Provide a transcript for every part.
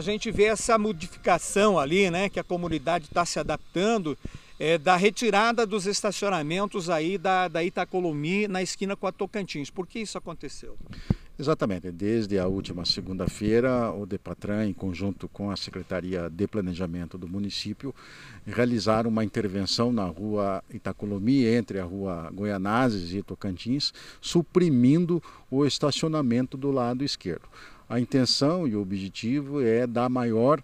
A gente vê essa modificação ali, né, que a comunidade está se adaptando, é, da retirada dos estacionamentos aí da, da Itacolomi na esquina com a Tocantins. Por que isso aconteceu? Exatamente. Desde a última segunda-feira, o Depatran, em conjunto com a Secretaria de Planejamento do município, realizaram uma intervenção na rua Itacolomi, entre a rua Goianazes e Tocantins, suprimindo o estacionamento do lado esquerdo a intenção e o objetivo é dar maior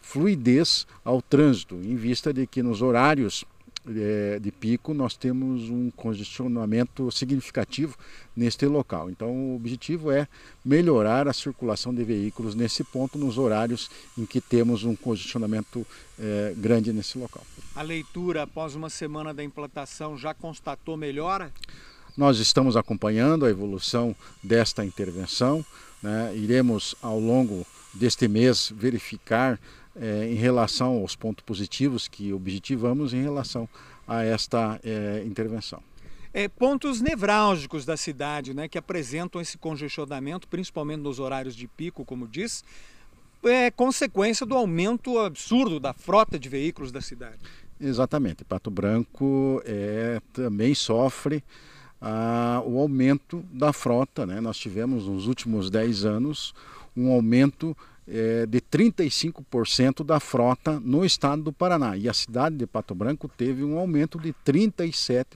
fluidez ao trânsito, em vista de que nos horários eh, de pico nós temos um congestionamento significativo neste local. Então o objetivo é melhorar a circulação de veículos nesse ponto, nos horários em que temos um congestionamento eh, grande nesse local. A leitura após uma semana da implantação já constatou melhora? Nós estamos acompanhando a evolução desta intervenção, né? iremos ao longo deste mês verificar eh, em relação aos pontos positivos que objetivamos em relação a esta eh, intervenção. É, pontos nevrálgicos da cidade, né, que apresentam esse congestionamento, principalmente nos horários de pico, como diz, é consequência do aumento absurdo da frota de veículos da cidade. Exatamente. Pato Branco é, também sofre o aumento da frota. Né? Nós tivemos nos últimos 10 anos um aumento eh, de 35% da frota no estado do Paraná. E a cidade de Pato Branco teve um aumento de 37%.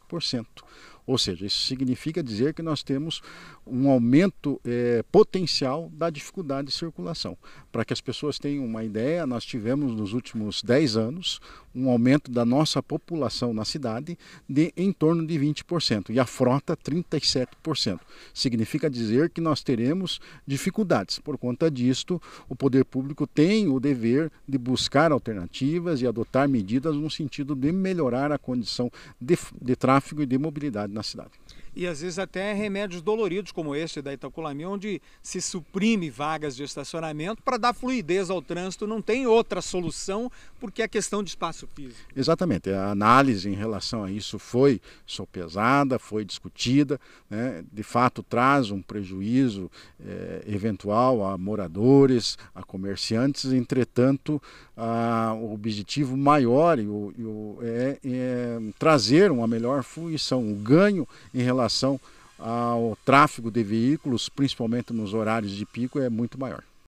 Ou seja, isso significa dizer que nós temos um aumento é, potencial da dificuldade de circulação. Para que as pessoas tenham uma ideia, nós tivemos nos últimos 10 anos um aumento da nossa população na cidade de em torno de 20% e a frota 37%. Significa dizer que nós teremos dificuldades. Por conta disto, o poder público tem o dever de buscar alternativas e adotar medidas no sentido de melhorar a condição de, de tráfego e de mobilidade na cidade e às vezes até remédios doloridos, como este da Itaculami, onde se suprime vagas de estacionamento para dar fluidez ao trânsito. Não tem outra solução, porque é questão de espaço físico. Exatamente. A análise em relação a isso foi sopesada, foi discutida. Né? De fato, traz um prejuízo é, eventual a moradores, a comerciantes. Entretanto, a, o objetivo maior e o, e o, é, é trazer uma melhor fruição, um ganho em relação relação ao tráfego de veículos, principalmente nos horários de pico, é muito maior.